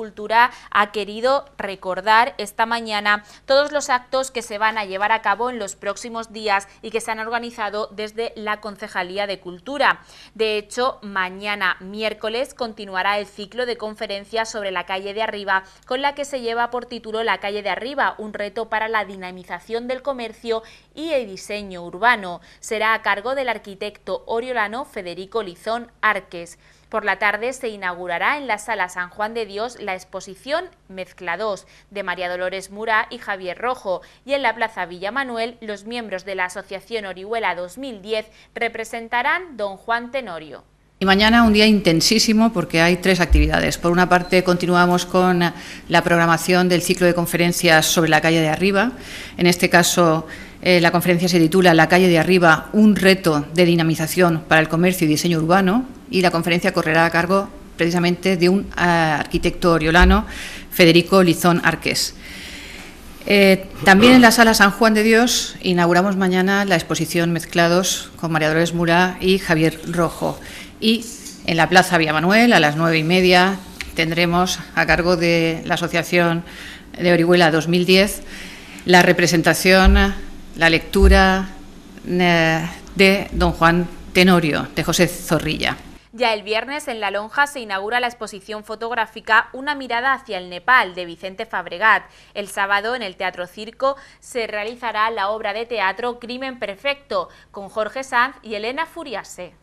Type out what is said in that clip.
Cultura ha querido recordar esta mañana todos los actos que se van a llevar a cabo en los próximos días y que se han organizado desde la Concejalía de Cultura. De hecho, mañana miércoles continuará el ciclo de conferencias sobre la calle de arriba, con la que se lleva por título La calle de arriba, un reto para la dinamización del comercio y el diseño urbano. Será a cargo del arquitecto oriolano Federico Lizón Arques. Por la tarde se inaugurará en la Sala San Juan de Dios la exposición Mezcla de María Dolores Mura y Javier Rojo y en la Plaza Villa Manuel los miembros de la Asociación Orihuela 2010 representarán Don Juan Tenorio. Y mañana un día intensísimo porque hay tres actividades. Por una parte, continuamos con la programación del ciclo de conferencias sobre la calle de arriba. En este caso, eh, la conferencia se titula La calle de arriba, un reto de dinamización para el comercio y diseño urbano y la conferencia correrá a cargo precisamente de un eh, arquitecto oriolano, Federico Lizón Arqués. Eh, también en la sala San Juan de Dios inauguramos mañana la exposición Mezclados con María Dolores Murá y Javier Rojo. Y en la Plaza Vía Manuel a las nueve y media tendremos a cargo de la Asociación de Orihuela 2010 la representación, la lectura eh, de Don Juan Tenorio, de José Zorrilla. Ya el viernes en La Lonja se inaugura la exposición fotográfica Una mirada hacia el Nepal de Vicente Fabregat. El sábado en el Teatro Circo se realizará la obra de teatro Crimen Perfecto con Jorge Sanz y Elena Furiase.